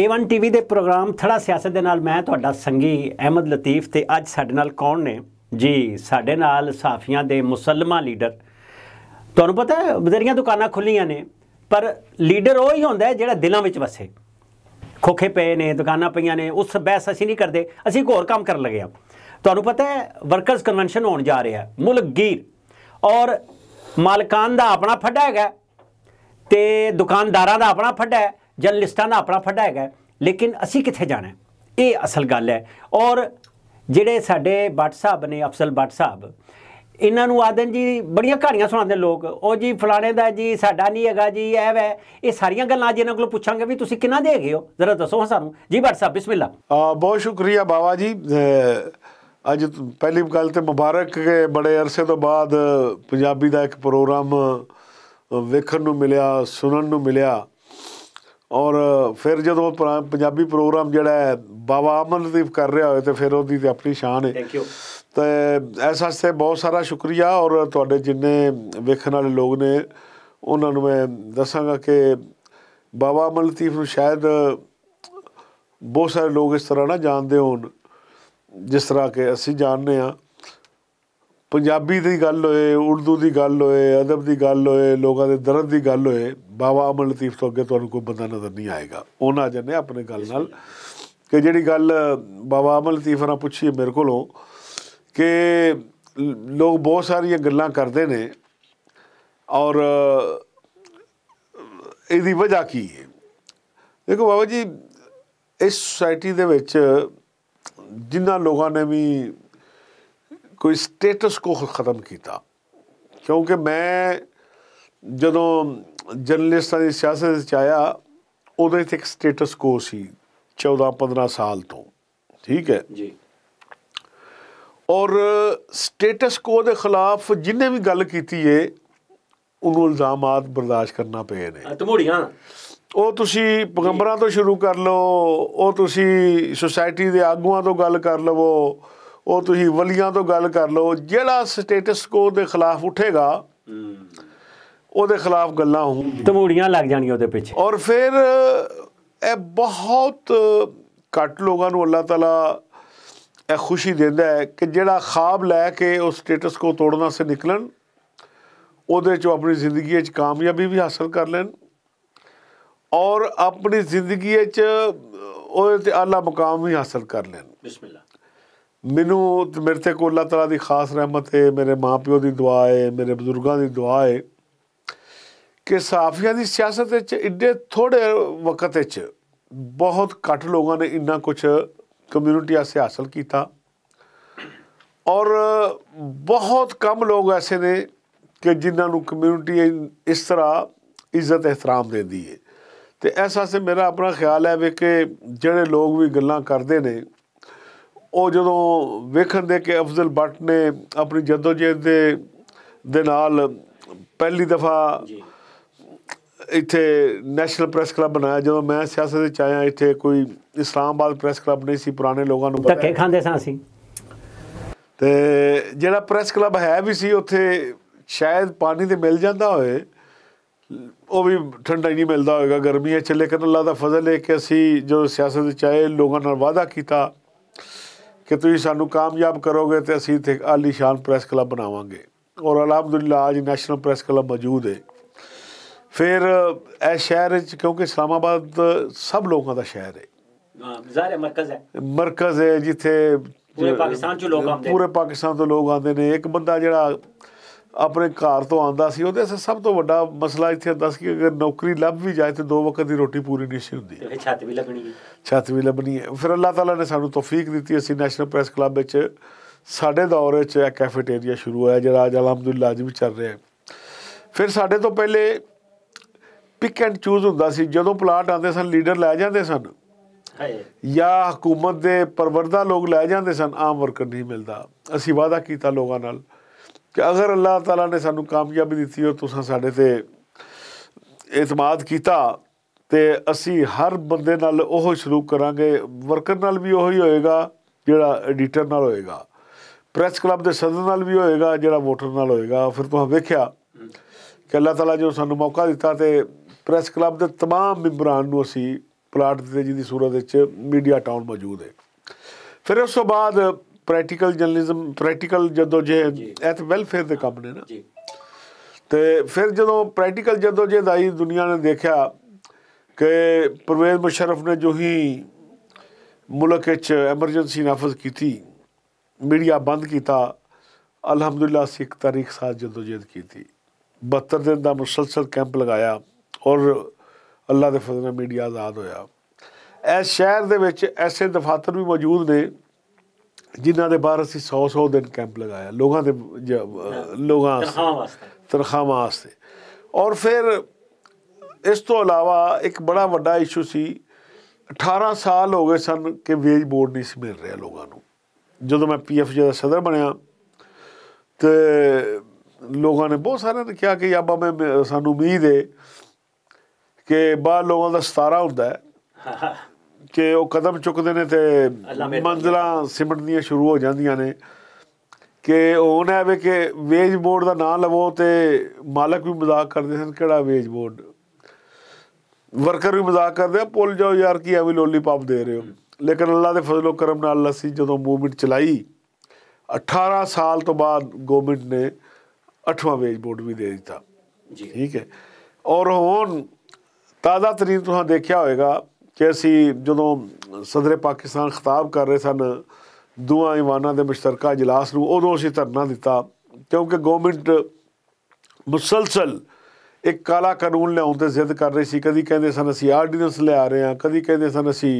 A1 TV ਦੇ programme ਥੜਾ ਸਿਆਸਤ ਦੇ ਨਾਲ ਮੈਂ ਤੁਹਾਡਾ ਸੰਗੀ ਅਹਿਮਦ ਲਤੀਫ ਤੇ ਅੱਜ ਸਾਡੇ ਨਾਲ ਕੌਣ ਨੇ ਜੀ ਸਾਡੇ ਨਾਲ ਸਾਫੀਆਂ ਦੇ ਮੁਸਲਮਾ ਲੀਡਰ ਤੁਹਾਨੂੰ ਪਤਾ ਹੈ ਬਦਰੀਆਂ ਦੁਕਾਨਾਂ ਖੁੱਲੀਆਂ ਨੇ ਪਰ ਲੀਡਰ ਉਹ ਹੀ ਹੁੰਦਾ ਜਿਹੜਾ ਦਿਲਾਂ ਵਿੱਚ ਵਸੇ ਖੋਖੇ ਪਏ ਨੇ ਦੁਕਾਨਾਂ ਪਈਆਂ ਨੇ ਉਸ ਬਹਿਸ ਅਸੀਂ ਨਹੀਂ ਕਰਦੇ ਅਸੀਂ ਇੱਕ ਹੋਰ ਕੰਮ ਕਰਨ ਲੱਗੇ ਆ ਤੁਹਾਨੂੰ ਪਤਾ ਹੈ ਵਰਕਰਸ ਕਨਵੈਨਸ਼ਨ ਹੋਣ ਜਾ ਰਿਹਾ ਹੈ ਮੁਲਕਗੀਰ ਔਰ ਮਾਲਕਾਂ ਦਾ ਆਪਣਾ ਫੱਡਾ ਹੈਗਾ ਤੇ ਦੁਕਾਨਦਾਰਾਂ ਦਾ ਆਪਣਾ ਫੱਡਾ ਹੈ ਜਰਨਲਿਸਟਾਂ ਦਾ ਆਪਣਾ ਫੱਡਾ ਹੈਗਾ ਲੇਕਿਨ ਅਸੀਂ ਕਿੱਥੇ ਜਾਣਾ ਇਹ ਅਸਲ ਗੱਲ ਹੈ ਔਰ ਜਿਹੜੇ ਸਾਡੇ ਬੱਟ ਸਾਹਿਬ ਨੇ ਅਫਸਲ ਬੱਟ ਸਾਹਿਬ ਇਹਨਾਂ ਨੂੰ ਆਦਨ ਜੀ ਬੜੀਆਂ ਕਹਾਣੀਆਂ ਸੁਣਾਉਂਦੇ ਲੋਕ ਉਹ ਜੀ ਫਲਾਣੇ ਦਾ ਜੀ ਸਾਡਾ ਨਹੀਂ ਹੈਗਾ ਜੀ ਐ ਵੈ ਇਹ ਸਾਰੀਆਂ ਗੱਲਾਂ ਜਿਹਨਾਂ ਕੋਲ ਪੁੱਛਾਂਗੇ ਵੀ ਤੁਸੀਂ ਕਿੰਨਾ ਦੇ ਗਏ ਹੋ ਜ਼ਰਾ ਦੱਸੋ ਸਾਨੂੰ ਜੀ ਬੱਟ ਸਾਹਿਬ ਬਿਸਮਿਲ੍ਲਾ ਬਹੁਤ ਸ਼ੁਕਰੀਆ ਬਾਵਾ ਜੀ ਅੱਜ ਪਹਿਲੀ ਗੱਲ ਤੇ ਮੁਬਾਰਕ ਬੜੇ ਅਰਸੇ ਤੋਂ ਬਾਅਦ ਪੰਜਾਬੀ ਦਾ ਇੱਕ ਪ੍ਰੋਗਰਾਮ ਵੇਖਣ ਨੂੰ ਮਿਲਿਆ ਸੁਣਨ ਨੂੰ ਮਿਲਿਆ ਔਰ ਫਿਰ ਜਦੋਂ ਪੰਜਾਬੀ ਪ੍ਰੋਗਰਾਮ ਜਿਹੜਾ ਬਾਬਾ ਲਤੀਫ ਕਰ ਰਿਹਾ ਹੋਵੇ ਤੇ ਫਿਰ ਉਹਦੀ ਤੇ ਆਪਣੀ ਸ਼ਾਨ ਹੈ ਥੈਂਕ ਯੂ ਤੇ ਇਸ ਵਾਸਤੇ ਬਹੁਤ ਸਾਰਾ ਸ਼ੁਕਰੀਆ ਔਰ ਤੁਹਾਡੇ ਜਿੰਨੇ ਵੇਖਣ ਵਾਲੇ ਲੋਕ ਨੇ ਉਹਨਾਂ ਨੂੰ ਮੈਂ ਦੱਸਾਂਗਾ ਕਿ ਬਾਬਾ ਲਤੀਫ ਨੂੰ ਸ਼ਾਇਦ ਬਹੁਤ ਸਾਰੇ ਲੋਕ ਇਸ ਤਰ੍ਹਾਂ ਨਾ ਜਾਣਦੇ ਹੋਣ ਜਿਸ ਤਰ੍ਹਾਂ ਕਿ ਅਸੀਂ ਜਾਣਦੇ ਆ ਪੰਜਾਬੀ ਦੀ ਗੱਲ ਹੋਏ ਉਰਦੂ ਦੀ ਗੱਲ ਹੋਏ ਅਦਬ ਦੀ ਗੱਲ ਹੋਏ ਲੋਕਾਂ ਦੇ ਦਰਦ ਦੀ ਗੱਲ ਹੋਏ ਬਾਬਾ ਅਮਰ ਲਤੀਫ ਤੋਂ ਅੱਗੇ ਤੁਹਾਨੂੰ ਕੋਈ ਬੰਦਾ ਨਜ਼ਰ ਨਹੀਂ ਆਏਗਾ ਉਹਨਾਂ ਜਨੇ ਆਪਣੇ ਗੱਲ ਨਾਲ ਕਿ ਜਿਹੜੀ ਗੱਲ ਬਾਬਾ ਅਮਰ ਲਤੀਫ ਨਾਲ ਪੁੱਛੀ ਮੇਰੇ ਕੋਲੋਂ ਕਿ ਲੋਕ ਬਹੁਤ ਸਾਰੀਆਂ ਗੱਲਾਂ ਕਰਦੇ ਨੇ ਔਰ ਇਹਦੀ ਵਜ੍ਹਾ ਕੀ ਹੈ ਦੇਖੋ ਬਾਬਾ ਜੀ ਇਸ ਸੋਸਾਇਟੀ ਦੇ ਵਿੱਚ ਜਿਨ੍ਹਾਂ ਲੋਕਾਂ ਨੇ ਵੀ ਕੋਈ ਸਟੇਟਸ ਕੋ ਖਤਮ ਕੀਤਾ ਕਿਉਂਕਿ ਮੈਂ ਜਦੋਂ ਜਰਨਲਿਸਟਾਂ ਦੀ ਸਿਆਸਤ ਵਿੱਚ ਆਇਆ ਉਦੋਂ ਇੱਕ ਸਟੇਟਸ ਕੋ ਸੀ 14 15 ਸਾਲ ਤੋਂ ਠੀਕ ਹੈ ਜੀ ਔਰ ਸਟੇਟਸ ਕੋ ਦੇ ਖਿਲਾਫ ਜਿੰਨੇ ਵੀ ਗੱਲ ਕੀਤੀ ਏ ਉਹਨੂੰ ਇਲਜ਼ਾਮਾਤ ਬਰਦਾਸ਼ਤ ਕਰਨਾ ਪਏ ਨੇ ਤਮੋੜੀਆਂ ਉਹ ਤੁਸੀਂ ਪਗੰਬਰਾਂ ਤੋਂ ਸ਼ੁਰੂ ਕਰ ਲਓ ਉਹ ਤੁਸੀਂ ਸੋਸਾਇਟੀ ਦੇ ਆਗੂਆਂ ਤੋਂ ਗੱਲ ਕਰ ਲਵੋ ਉਹ ਤੁਸੀਂ ਵਲੀਆਂ ਤੋਂ ਗੱਲ ਕਰ ਲਓ ਜਿਹੜਾ ਸਟੇਟਸ ਕੋ ਦੇ ਖਿਲਾਫ ਉੱਠੇਗਾ ਉਹਦੇ ਖਿਲਾਫ ਗੱਲਾਂ ਹੋਣਗੀਆਂ ਤਮੂੜੀਆਂ ਲੱਗ ਜਾਣੀਆਂ ਉਹਦੇ ਪਿੱਛੇ ਔਰ ਫਿਰ ਇਹ ਬਹੁਤ ਘੱਟ ਲੋਕਾਂ ਨੂੰ ਅੱਲਾਹ ਤਾਲਾ ਇਹ ਖੁਸ਼ੀ ਦਿੰਦਾ ਹੈ ਕਿ ਜਿਹੜਾ ਖਾਬ ਲੈ ਕੇ ਉਸ ਸਟੇਟਸ ਕੋ ਤੋੜਨਾ ਸੇ ਨਿਕਲਣ ਉਹਦੇ ਚੋਂ ਆਪਣੀ ਜ਼ਿੰਦਗੀ ਵਿੱਚ ਕਾਮਯਾਬੀ ਵੀ ਹਾਸਲ ਕਰ ਲੈਣ ਔਰ ਆਪਣੀ ਜ਼ਿੰਦਗੀ ਵਿੱਚ ਉਹਦੇ ਤੇ ਆਲਾ ਮਕਾਮ ਵੀ ਹਾਸਲ ਕਰ ਲੈਣ ਬਿਸਮਿਲ ਮੈਨੂੰ ਮੇਰੇ ਤੇ ਕੋ ਅੱਲਾਹ ਤਾਲਾ ਦੀ ਖਾਸ ਰਹਿਮਤ ਹੈ ਮੇਰੇ ਮਾਪਿਓ ਦੀ ਦੁਆ ਹੈ ਮੇਰੇ ਬਜ਼ੁਰਗਾਂ ਦੀ ਦੁਆ ਹੈ ਕਿ ਸਾਫੀਆਂ ਦੀ ਸਿਆਸਤ ਵਿੱਚ ਇੱਡੇ ਥੋੜੇ ਵਕਤ ਵਿੱਚ ਬਹੁਤ ਘੱਟ ਲੋਕਾਂ ਨੇ ਇੰਨਾ ਕੁਝ ਕਮਿਊਨਿਟੀ ਆਸੇ ਹਾਸਲ ਕੀਤਾ ਔਰ ਬਹੁਤ ਕਮ ਲੋਕ ਐਸੇ ਨੇ ਕਿ ਜਿਨ੍ਹਾਂ ਨੂੰ ਕਮਿਊਨਿਟੀ ਇਸ ਤਰ੍ਹਾਂ ਇੱਜ਼ਤ ਇਹਤਰਾਮ ਦਿੰਦੀ ਹੈ ਤੇ ਐਸਾ ਸੇ ਮੇਰਾ ਆਪਣਾ ਖਿਆਲ ਹੈ ਵੀ ਕਿ ਜਿਹੜੇ ਲੋਕ ਵੀ ਗੱਲਾਂ ਕਰਦੇ ਨੇ ਉਹ ਜਦੋਂ ਵੇਖਣ ਦੇ ਕਿ ਅਫਜ਼ਲ ਬੱਟ ਨੇ ਆਪਣੀ ਜਦੋਜਹਿਦ ਦੇ ਦੇ ਨਾਲ ਪਹਿਲੀ ਦਫਾ ਇੱਥੇ ਨੈਸ਼ਨਲ ਪ੍ਰੈਸ ਕਲੱਬ ਬਣਾਇਆ ਜਦੋਂ ਮੈਂ ਸਿਆਸਤ ਦੇ ਚਾਇਆ ਇੱਥੇ ਕੋਈ ਇਸਲਾਮਾਬਾਦ ਪ੍ਰੈਸ ਕਲੱਬ ਨਹੀਂ ਸੀ ਪੁਰਾਣੇ ਲੋਕਾਂ ਨੂੰ ਪਤਾ ਧੱਕੇ ਖਾਂਦੇ ਸਾਂ ਅਸੀਂ ਤੇ ਜਿਹੜਾ ਪ੍ਰੈਸ ਕਲੱਬ ਹੈ ਵੀ ਸੀ ਉੱਥੇ ਸ਼ਾਇਦ ਪਾਣੀ ਤੇ ਮਿਲ ਜਾਂਦਾ ਹੋਵੇ ਉਹ ਵੀ ਠੰਡਾ ਹੀ ਨਹੀਂ ਮਿਲਦਾ ਹੋਵੇਗਾ ਗਰਮੀ ਹੈ ਚੱਲੇ ਕਰਨ ਅੱਲਾ ਦਾ ਫਜ਼ਲ ਹੈ ਕਿ ਅਸੀਂ ਜੋ ਸਿਆਸਤ ਦੇ ਆਏ ਲੋਕਾਂ ਨਾਲ ਵਾਅਦਾ ਕੀਤਾ ਕਿ ਤੁਸੀਂ ਸਾਨੂੰ ਕਾਮਯਾਬ ਕਰੋਗੇ ਤੇ ਅਸੀਂ ਇੱਥੇ ਆਲੀਸ਼ਾਨ ਪ੍ਰੈਸ ਕਲੱਬ ਬਣਾਵਾਂਗੇ ਔਰ ਅਲਹਮਦੁਲਿਲਾ ਅੱਜ ਨੈਸ਼ਨਲ ਪ੍ਰੈਸ ਕਲੱਬ ਮੌਜੂਦ ਹੈ ਫਿਰ ਇਹ ਸ਼ਹਿਰ ਵਿੱਚ ਕਿਉਂਕਿ ਇਸਲਾਮਾਬਾਦ ਸਭ ਲੋਕਾਂ ਦਾ ਸ਼ਹਿਰ ਹੈ ਜ਼ਾਰੇ ਮਰਕਜ਼ ਹੈ ਮਰਕਜ਼ ਹੈ ਜਿੱਥੇ ਪੂਰੇ ਪਾਕਿਸਤਾਨ ਚੋਂ ਲੋਕ ਆਉਂਦੇ ਪੂਰੇ ਪਾਕਿਸਤਾਨ ਤੋਂ ਲੋਕ ਆਉਂਦੇ ਨੇ ਇੱਕ ਬੰਦਾ ਜਿਹੜਾ ਆਪਣੇ ਘਰ ਤੋਂ ਆਂਦਾ ਸੀ ਉਹਦੇ ਅਸਰ ਸਭ ਤੋਂ ਵੱਡਾ ਮਸਲਾ ਇੱਥੇ ਦੱਸ ਕਿ ਅਗਰ ਨੌਕਰੀ ਲੱਭ ਵੀ ਜਾਏ ਤੇ ਦੋ ਵਕਤ ਦੀ ਰੋਟੀ ਪੂਰੀ ਨਹੀਂ ਸੀ ਹੁੰਦੀ ਤੇ ਛੱਤ ਵੀ ਲੱਭਣੀ ਹੈ ਛੱਤ ਵੀ ਲੱਭਣੀ ਹੈ ਫਿਰ ਅੱਲਾਹ ਤਾਲਾ ਨੇ ਸਾਨੂੰ ਤੌਫੀਕ ਦਿੱਤੀ ਅਸੀਂ ਨੈਸ਼ਨਲ ਪ੍ਰੈਸ ਕਲੱਬ ਵਿੱਚ ਸਾਡੇ ਦੌਰ ਵਿੱਚ ਇੱਕ ਕੈਫੇਟੇਰੀਆ ਸ਼ੁਰੂ ਹੋਇਆ ਜਿਹੜਾ ਅੱਜ ਅਲਹਮਦੁਲਿਲਾ ਜੀ ਵੀ ਚੱਲ ਰਿਹਾ ਹੈ ਫਿਰ ਸਾਡੇ ਤੋਂ ਪਹਿਲੇ ਪਿਕ ਐਂਡ ਚੂਜ਼ ਹੁੰਦਾ ਸੀ ਜਦੋਂ ਪਲਾਟ ਆਉਂਦੇ ਸਨ ਲੀਡਰ ਲੈ ਜਾਂਦੇ ਸਨ ਹਾਏ ਜਾਂ ਹਕੂਮਤ ਦੇ ਪਰਵਰਦਾ ਲੋਕ ਲੈ ਜਾਂਦੇ ਸਨ ਆਮ ਵਰਕਰ ਨਹੀਂ ਮਿਲਦਾ ਅਸੀਂ ਵਾਦਾ ਕੀਤਾ ਲੋਕਾਂ ਨਾਲ ਕਿ ਅਗਰ ਅੱਲਾਹ ਤਾਲਾ ਨੇ ਸਾਨੂੰ ਕਾਮਯਾਬੀ ਦਿੱਤੀ ਹੋ ਤੁਸੀਂ ਸਾਡੇ ਤੇ ਇਤਮਾਦ ਕੀਤਾ ਤੇ ਅਸੀਂ ਹਰ ਬੰਦੇ ਨਾਲ ਉਹੋ ਸ਼ੁਰੂ ਕਰਾਂਗੇ ਵਰਕਰ ਨਾਲ ਵੀ ਉਹੀ ਹੋਏਗਾ ਜਿਹੜਾ ਐਡੀਟਰ ਨਾਲ ਹੋਏਗਾ ਪ੍ਰੈਸ ਕਲੱਬ ਦੇ ਸਦਰ ਨਾਲ ਵੀ ਹੋਏਗਾ ਜਿਹੜਾ ਵੋਟਰ ਨਾਲ ਹੋਏਗਾ ਫਿਰ ਤੁਸੀਂ ਵੇਖਿਆ ਕਿ ਅੱਲਾਹ ਤਾਲਾ ਜੋ ਸਾਨੂੰ ਮੌਕਾ ਦਿੱਤਾ ਤੇ ਪ੍ਰੈਸ ਕਲੱਬ ਦੇ तमाम ਮੈਂਬਰਾਂ ਨੂੰ ਅਸੀਂ ਪਲਾਟ ਦਿੱਤੇ ਜਿਹਦੀ ਸੂਰਤ ਵਿੱਚ ਮੀਡੀਆ ਟਾਊਨ ਮੌਜੂਦ ਹੈ ਫਿਰ ਉਸ ਤੋਂ ਬਾਅਦ ਪ੍ਰੈਕਟੀਕਲ ਜਰਨਲਿਜ਼ਮ ਪ੍ਰੈਕਟੀਕਲ ਜਦੋਂ ਜੇ ਐਥ ਵੈਲਫੇਅਰ ਦੇ ਕੰਮ ਨੇ ਨਾ ਜੀ ਤੇ ਫਿਰ ਜਦੋਂ ਪ੍ਰੈਕਟੀਕਲ ਜਦੋਂ ਜੇ ਦਾਈ ਦੁਨੀਆ ਨੇ ਦੇਖਿਆ ਕਿ ਪਰਵੇਜ਼ ਮੁਸ਼ਰਫ ਨੇ ਜੋ ਹੀ ਮੁਲਕ ਵਿੱਚ ਐਮਰਜੈਂਸੀ ਨਾਫਜ਼ ਕੀਤੀ ਮੀਡੀਆ ਬੰਦ ਕੀਤਾ ਅਲਹਮਦੁਲਿਲਾ ਸਿੱਖ ਤਾਰੀਖ ਸਾਥ ਜੇਦ ਕੀਤੀ 72 ਦਿਨ ਦਾ ਮੁਸਲਸਲ ਕੈਂਪ ਲਗਾਇਆ ਔਰ ਅੱਲਾ ਦੇ ਫਜ਼ਲ ਨਾਲ ਮੀਡੀਆ ਆਜ਼ਾਦ ਹੋਇਆ ਇਸ ਸ਼ਹਿਰ ਦੇ ਵਿੱਚ ਐਸੇ ਦਫਾਤਰ ਵੀ ਮੌਜੂਦ ਨੇ ਜਿਨ੍ਹਾਂ ਦੇ ਬਾਹਰ ਅਸੀਂ 100 100 ਦਿਨ ਕੈਂਪ ਲਗਾਇਆ ਲੋਕਾਂ ਦੇ ਲੋਕਾਂ ਵਾਸਤੇ ਤਰਖਾ ਵਾਸਤੇ ਔਰ ਫਿਰ ਇਸ ਤੋਂ ਇਲਾਵਾ ਇੱਕ ਬੜਾ ਵੱਡਾ ਇਸ਼ੂ ਸੀ 18 ਸਾਲ ਹੋ ਗਏ ਸਨ ਕਿ ਵੇਜ ਬੋਰਡ ਨਹੀਂ ਸੀ ਮਿਲ ਰਿਹਾ ਲੋਕਾਂ ਨੂੰ ਜਦੋਂ ਮੈਂ ਪੀਐਫਜੀ ਦਾ ਸਦਰ ਬਣਿਆ ਤੇ ਲੋਕਾਂ ਨੇ ਬਹੁਤ ਸਾਰਿਆਂ ਨੇ ਕਿਹਾ ਕਿ ਆਬਾ ਮੈਂ ਸਾਨੂੰ ਉਮੀਦ ਹੈ ਕਿ ਬਾਹਰ ਲੋਕਾਂ ਦਾ 17 ਹੁੰਦਾ ਹੈ ਕਿ ਉਹ ਕਦਮ ਚੁੱਕਦੇ ਨੇ ਤੇ ਮੰਜ਼ਲਾਂ ਸਿਮਟਣੀਆਂ ਸ਼ੁਰੂ ਹੋ ਜਾਂਦੀਆਂ ਨੇ ਕਿ ਉਹ ਨਾ ਆਵੇ ਕਿ ਵੇਜ ਬੋਰਡ ਦਾ ਨਾਂ ਲਵੋ ਤੇ ਮਾਲਕ ਵੀ ਮਜ਼ਾਕ ਕਰਦੇ ਸਨ ਕਿਹੜਾ ਵੇਜ ਬੋਰਡ ਵਰਕਰ ਵੀ ਮਜ਼ਾਕ ਕਰਦੇ ਆ ਪੁੱਲ ਜਾਓ ਯਾਰ ਕੀ ਐਵੇਂ ਲੋਲੀਪਾਪ ਦੇ ਰਹੇ ਹੋ ਲੇਕਿਨ ਅੱਲਾ ਦੇ ਫਜ਼ਲੋ ਕਰਮ ਨਾਲ ਲੱਸੀ ਜਦੋਂ ਮੂਵਮੈਂਟ ਚਲਾਈ 18 ਸਾਲ ਤੋਂ ਬਾਅਦ ਗਵਰਨਮੈਂਟ ਨੇ ਅਠਵਾਂ ਵੇਜ ਬੋਰਡ ਵੀ ਦੇ ਦਿੱਤਾ ਜੀ ਠੀਕ ਹੈ ਔਰ ਹੁਣ ਤਾਜ਼ਾ ਤਰੀਨ ਤੁਸੀਂ ਦੇਖਿਆ ਹੋਵੇਗਾ ਕਿ ਅਸੀਂ ਜਦੋਂ ਸਦਰੇ ਪਾਕਿਸਤਾਨ ਖਿਤਾਬ ਕਰ ਰਹੇ ਸਨ ਦੋਆਂ ਇਵਾਨਾਂ ਦੇ ਮੁਸ਼ਤਰਕਾ اجلاس ਨੂੰ ਉਦੋਂ ਅਸੀਂ ਧਰਨਾ ਦਿੱਤਾ ਕਿਉਂਕਿ ਗਵਰਨਮੈਂਟ ਮੁਸਲਸਲ ਇੱਕ ਕਾਲਾ ਕਾਨੂੰਨ ਲਿਆਉਣ ਤੇ ਜ਼ਿੱਦ ਕਰ ਰਹੀ ਸੀ ਕਦੀ ਕਹਿੰਦੇ ਸਨ ਅਸੀਂ ਆਰਡੀਨੈਂਸ ਲਿਆ ਰਹੇ ਹਾਂ ਕਦੀ ਕਹਿੰਦੇ ਸਨ ਅਸੀਂ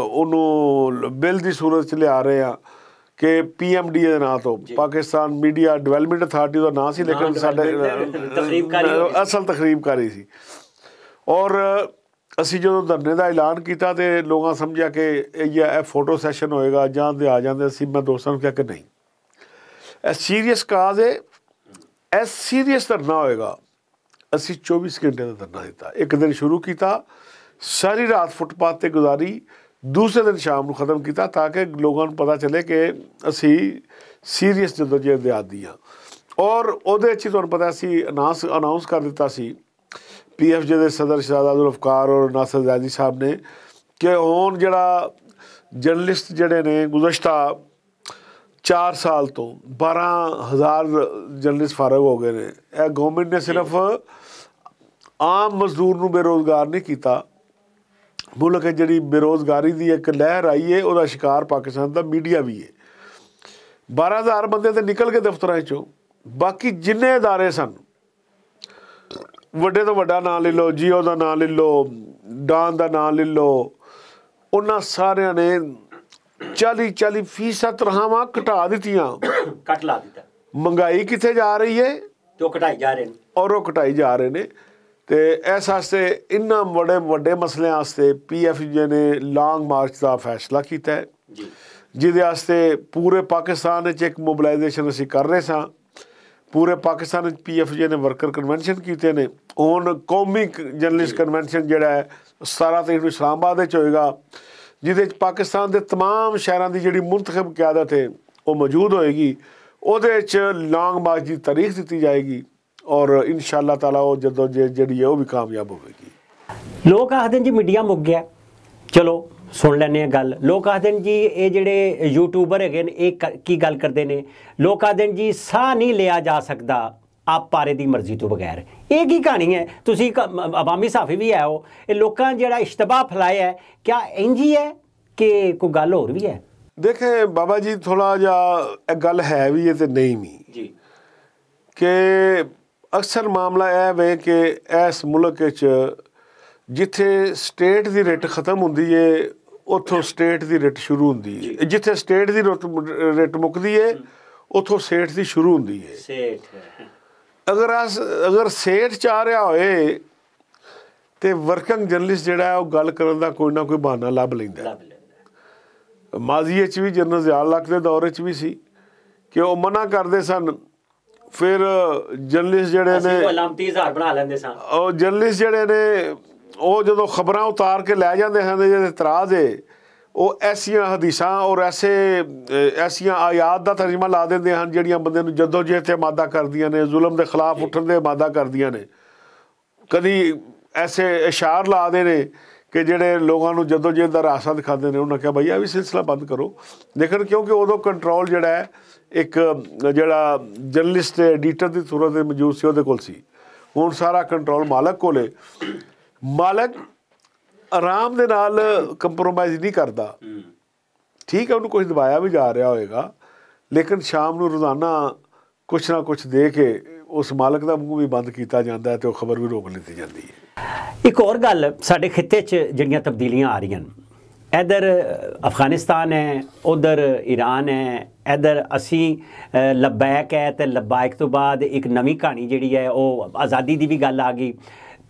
ਉਹਨੂੰ ਬਿੱਲ ਦੀ ਸੂਰਤ 'ਚ ਲਿਆ ਰਹੇ ਹਾਂ ਕਿ ਪੀਐਮਡੀ ਦੇ ਨਾਂ ਤੋਂ ਪਾਕਿਸਤਾਨ ਮੀਡੀਆ ਡਿਵੈਲਪਮੈਂਟ ਅਥਾਰਟੀ ਦਾ ਨਾਂ ਸੀ ਲੇਕਿਨ ਸਾਡੇ ਤਕਰੀਬ ਕਰੀ ਅਸਲ ਤਕਰੀਬ ਕਰੀ ਸੀ ਔਰ ਅਸੀਂ ਜਦੋਂ ਧਰਨੇ ਦਾ ਐਲਾਨ ਕੀਤਾ ਤੇ ਲੋਕਾਂ ਸਮਝਿਆ ਕਿ ਇਹ ਇਹ ਫੋਟੋ ਸੈਸ਼ਨ ਹੋਏਗਾ ਜਾਂ ਦੇ ਆ ਜਾਂਦੇ ਸੀ ਮੈਂ ਦੋਸਤਾਂ ਨੂੰ ਕਿਹਾ ਕਿ ਨਹੀਂ ਇਹ ਸੀਰੀਅਸ ਕਾਜ਼ ਹੈ ਇਹ ਸੀਰੀਅਸ ਧਰਨਾ ਹੋਏਗਾ ਅਸੀਂ 24 ਘੰਟੇ ਦਾ ਧਰਨਾ ਦਿੱਤਾ ਇੱਕ ਦਿਨ ਸ਼ੁਰੂ ਕੀਤਾ ਸਾਰੀ ਰਾਤ ਫੁੱਟਪਾਥ ਤੇ ਗੁਜ਼ਾਰੀ ਦੂਸਰੇ ਦਿਨ ਸ਼ਾਮ ਨੂੰ ਖਤਮ ਕੀਤਾ ਤਾਂ ਕਿ ਲੋਕਾਂ ਨੂੰ ਪਤਾ ਚੱਲੇ ਕਿ ਅਸੀਂ ਸੀਰੀਅਸ ਜਦੋਂ ਜੇ ਆਦੀ ਹਾਂ ਔਰ ਉਹਦੇ ਅੱਛੀ ਤੁਹਾਨੂੰ ਪਤਾ ਸੀ ਅਨਾਉਂਸ ਅਨਾਉਂਸ ਕਰ ਦਿੱਤਾ ਸੀ ਜੇ ਦੇ ਸਦਰ ਸ਼ਹਾਦ ਅਬਦੁਲ ਅਫਕਾਰ ਔਰ ਨਾਸਰ ਜ਼ਾਦੀ ਸਾਹਿਬ ਨੇ ਕਿ ਹੁਣ ਜਿਹੜਾ ਜਰਨਲਿਸਟ ਜਿਹੜੇ ਨੇ ਗੁਜ਼ਸ਼ਤਾ 4 ਸਾਲ ਤੋਂ 12000 ਜਰਨਲਿਸਟ ਫਾਰਗ ਹੋ ਗਏ ਨੇ ਇਹ ਗਵਰਨਮੈਂਟ ਨੇ ਸਿਰਫ ਆਮ ਮਜ਼ਦੂਰ ਨੂੰ ਬੇਰੋਜ਼ਗਾਰ ਨਹੀਂ ਕੀਤਾ ਮੁਲਕ ਜਿਹੜੀ ਬੇਰੋਜ਼ਗਾਰੀ ਦੀ ਇੱਕ ਲਹਿਰ ਆਈ ਏ ਉਹਦਾ ਸ਼ਿਕਾਰ ਪਾਕਿਸਤਾਨ ਦਾ ਮੀਡੀਆ ਵੀ ਏ 12000 ਬੰਦੇ ਤੇ ਨਿਕਲ ਕੇ ਦਫ਼ਤਰਾਂ 'ਚੋਂ ਬਾਕੀ ਜਿੰਨੇ ادارے ਸਨ ਵੱਡੇ ਤੋਂ ਵੱਡਾ ਨਾਂ ਲੈ ਲਓ ਜੀਓ ਦਾ ਨਾਂ ਲੈ ਲਓ ਡਾਂ ਦਾ ਨਾਂ ਲੈ ਲਓ ਉਹਨਾਂ ਸਾਰਿਆਂ ਨੇ 40 40% ਤਨਖਾਹਾਂ ਘਟਾ ਦਿੱਤੀਆਂ ਕੱਟ ਲਾ ਦਿੱਤਾ ਮਹਿੰਗਾਈ ਕਿੱਥੇ ਜਾ ਰਹੀ ਏ ਤੇ ਉਹ ਘਟਾਈ ਜਾ ਰਹੇ ਨੇ ਔਰ ਉਹ ਘਟਾਈ ਜਾ ਰਹੇ ਨੇ ਤੇ ਇਸ ਵਾਸਤੇ ਇੰਨਾ ਵੱਡੇ ਵੱਡੇ ਮਸਲਿਆਂ ਵਾਸਤੇ ਪੀਐਫਜੀ ਨੇ ਲੌਂਗ ਮਾਰਚ ਦਾ ਫੈਸਲਾ ਕੀਤਾ ਹੈ ਜੀ ਜਿਹਦੇ ਵਾਸਤੇ ਪੂਰੇ ਪਾਕਿਸਤਾਨ ਵਿੱਚ ਇੱਕ ਮੋਬਿਲਾਈਜੇਸ਼ਨ ਅਸੀਂ ਕਰ ਰਹੇ ਸਾਂ ਪੂਰੇ ਪਾਕਿਸਤਾਨ ਵਿੱਚ ਪੀਐਫਜੇ ਨੇ ਵਰਕਰ ਕਨਵੈਨਸ਼ਨ ਕੀਤੇ ਨੇ ਔਨ ਕੌਮੀ ਜਰਨਲਿਸਟ ਕਨਵੈਨਸ਼ਨ ਜਿਹੜਾ ਹੈ 17 ਤਰੀਕ ਨੂੰ ਇਸਲਾਮਾਬਾਦ ਵਿੱਚ ਹੋਏਗਾ ਜਿਹਦੇ ਵਿੱਚ ਪਾਕਿਸਤਾਨ ਦੇ ਤਮਾਮ ਸ਼ਹਿਰਾਂ ਦੀ ਜਿਹੜੀ ਮੁੰਤਖਬ ਕਿਆਦਤ ਹੈ ਉਹ ਮੌਜੂਦ ਹੋਏਗੀ ਉਹਦੇ ਵਿੱਚ ਲੌਂਗ ਮਾਰਚ ਦੀ ਤਾਰੀਖ ਦਿੱਤੀ ਜਾਏਗੀ ਔਰ ਇਨਸ਼ਾਅੱਲਾ ਤਾਲਾ ਉਹ ਜਦੋਂ ਜਿਹੜੀ ਹੈ ਉਹ ਵੀ ਕਾਮਯਾਬ ਹੋਵੇਗੀ ਲੋਕ ਆਖਦੇ ਨੇ ਜੀ ਮੀਡੀਆ ਮੁੱਕ ਗਿਆ ਚਲੋ ਸੁਣ ਲੈਣੇ ਆ ਗੱਲ ਲੋਕ ਆਦਨ ਨੇ ਜੀ ਇਹ ਜਿਹੜੇ ਯੂਟਿਊਬਰ ਹੈਗੇ ਨੇ ਇਹ ਕੀ ਗੱਲ ਕਰਦੇ ਨੇ ਲੋਕ ਆਦਨ ਨੇ ਜੀ ਸਾਹ ਨਹੀਂ ਲਿਆ ਜਾ ਸਕਦਾ ਆਪ ਪਾਰੇ ਦੀ ਮਰਜ਼ੀ ਤੋਂ ਬਗੈਰ ਇਹ ਕੀ ਕਹਾਣੀ ਹੈ ਤੁਸੀਂ ਆਵਾਮੀ ਸਾਫੀ ਵੀ ਆਇਓ ਇਹ ਲੋਕਾਂ ਜਿਹੜਾ ਇਸ਼ਤਬਾ ਫਲਾਇਆ ਹੈ ਕਿਆ ਇੰਜੀ ਹੈ ਕਿ ਕੋਈ ਗੱਲ ਹੋਰ ਵੀ ਹੈ ਦੇਖੇ ਬਾਬਾ ਜੀ ਥੋੜਾ ਜਿਹਾ ਇਹ ਗੱਲ ਹੈ ਵੀ ਇਹ ਤੇ ਨਹੀਂ ਵੀ ਜੀ ਕਿ ਅਕਸਰ ਮਾਮਲਾ ਇਹ ਵੇ ਕਿ ਇਸ ਮੁਲਕ ਵਿੱਚ ਜਿੱਥੇ ਸਟੇਟ ਦੀ ਰਿਟ ਖਤਮ ਹੁੰਦੀ ਏ ਉੱਥੋਂ ਸਟੇਟ ਦੀ ਰਿਟ ਸ਼ੁਰੂ ਹੁੰਦੀ ਹੈ ਜਿੱਥੇ ਸਟੇਟ ਦੀ ਰਿਟ ਮੁੱਕਦੀ ਹੈ ਉੱਥੋਂ ਸੇਠ ਦੀ ਸ਼ੁਰੂ ਹੁੰਦੀ ਹੈ ਸੇਠ ਅਗਰ ਅਗਰ ਸੇਠ ਚਾ ਰਿਹਾ ਹੋਏ ਤੇ ਵਰਕਿੰਗ ਜਰਨਲਿਸਟ ਜਿਹੜਾ ਉਹ ਗੱਲ ਕਰਨ ਦਾ ਕੋਈ ਨਾ ਕੋਈ ਬਹਾਨਾ ਲੱਭ ਲੈਂਦਾ ਮਾਜ਼ੀ ਵਿੱਚ ਵੀ ਜਨਰਲ ਜ਼ਿਆਲ ਲੱਖ ਦੇ ਦੌਰ ਵਿੱਚ ਵੀ ਸੀ ਕਿ ਉਹ ਮਨਾ ਕਰਦੇ ਸਨ ਫਿਰ ਜਰਨਲਿਸਟ ਜਿਹੜੇ ਨੇ ਉਹ ਅਲਮਤੀ ਹਜ਼ਾਰ ਬਣਾ ਲੈਂਦੇ ਸਨ ਉਹ ਜਰਨਲਿਸਟ ਜਿਹੜੇ ਨੇ ਉਹ ਜਦੋਂ ਖਬਰਾਂ ਉਤਾਰ ਕੇ ਲੈ ਜਾਂਦੇ ਹਨ ਜਿਹੜੇ ਇਤਰਾਜ਼ ਹੈ ਉਹ ਐਸੀਆਂ ਹਦੀਸਾਂ ਔਰ ਐਸੇ ਐਸੀਆਂ ਆਇਤ ਦਾ ਤਰਜਮਾ ਲਾ ਦਿੰਦੇ ਹਨ ਜਿਹੜੀਆਂ ਬੰਦੇ ਨੂੰ ਜਦੋਂ ਜਿਹੇ ਮਾਦਾ ਕਰਦੀਆਂ ਨੇ ਜ਼ੁਲਮ ਦੇ ਖਿਲਾਫ ਉੱਠਣ ਦੇ ਮਾਦਾ ਕਰਦੀਆਂ ਨੇ ਕਦੀ ਐਸੇ ਇਸ਼ਾਰ ਲਾ ਦੇ ਨੇ ਕਿ ਜਿਹੜੇ ਲੋਕਾਂ ਨੂੰ ਜਦੋਂ ਜਿਹੇ ਦਾ ਰਾਸਾ ਦਿਖਾਉਂਦੇ ਨੇ ਉਹਨਾਂ ਕਿਹਾ ਭਾਈ ਆ ਵੀ ਸਿਲਸਿਲਾ ਬੰਦ ਕਰੋ ਲੇਕਿਨ ਕਿਉਂਕਿ ਉਦੋਂ ਕੰਟਰੋਲ ਜਿਹੜਾ ਹੈ ਇੱਕ ਜਿਹੜਾ ਜਰਨਲਿਸਟ ਐਡੀਟਰ ਦੀ ਸੂਰਤ ਦੇ ਮੌਜੂਦ ਸੀ ਉਹਦੇ ਕੋਲ ਸੀ ਹੁਣ ਸਾਰਾ ਕੰਟਰੋਲ ਮਾਲਕ ਕੋਲੇ ਮਾਲਕ ਆਰਾਮ ਦੇ ਨਾਲ ਕੰਪਰੋਮਾਈਜ਼ ਨਹੀਂ ਕਰਦਾ ਠੀਕ ਹੈ ਉਹਨੂੰ ਕੁਝ ਦਬਾਇਆ ਵੀ ਜਾ ਰਿਹਾ ਹੋਵੇਗਾ ਲੇਕਿਨ ਸ਼ਾਮ ਨੂੰ ਰੋਜ਼ਾਨਾ ਕੁਛ ਨਾ ਕੁਛ ਦੇ ਕੇ ਉਸ ਮਾਲਕ ਦਾ ਮੂੰਹ ਵੀ ਬੰਦ ਕੀਤਾ ਜਾਂਦਾ ਹੈ ਤੇ ਉਹ ਖਬਰ ਵੀ ਰੋਕ ਲਈ ਜਾਂਦੀ ਹੈ ਇੱਕ ਹੋਰ ਗੱਲ ਸਾਡੇ ਖਿੱਤੇ 'ਚ ਜਿਹੜੀਆਂ ਤਬਦੀਲੀਆਂ ਆ ਰਹੀਆਂ ਇਧਰ ਅਫਗਾਨਿਸਤਾਨ ਹੈ ਉਧਰ ਈਰਾਨ ਹੈ ਇਧਰ ਅਸੀਂ ਲਬੈਕ ਹੈ ਤੇ ਲਬੈਕ ਤੋਂ ਬਾਅਦ ਇੱਕ ਨਵੀਂ ਕਹਾਣੀ ਜਿਹੜੀ ਹੈ ਉਹ ਆਜ਼ਾਦੀ ਦੀ ਵੀ ਗੱਲ ਆ ਗਈ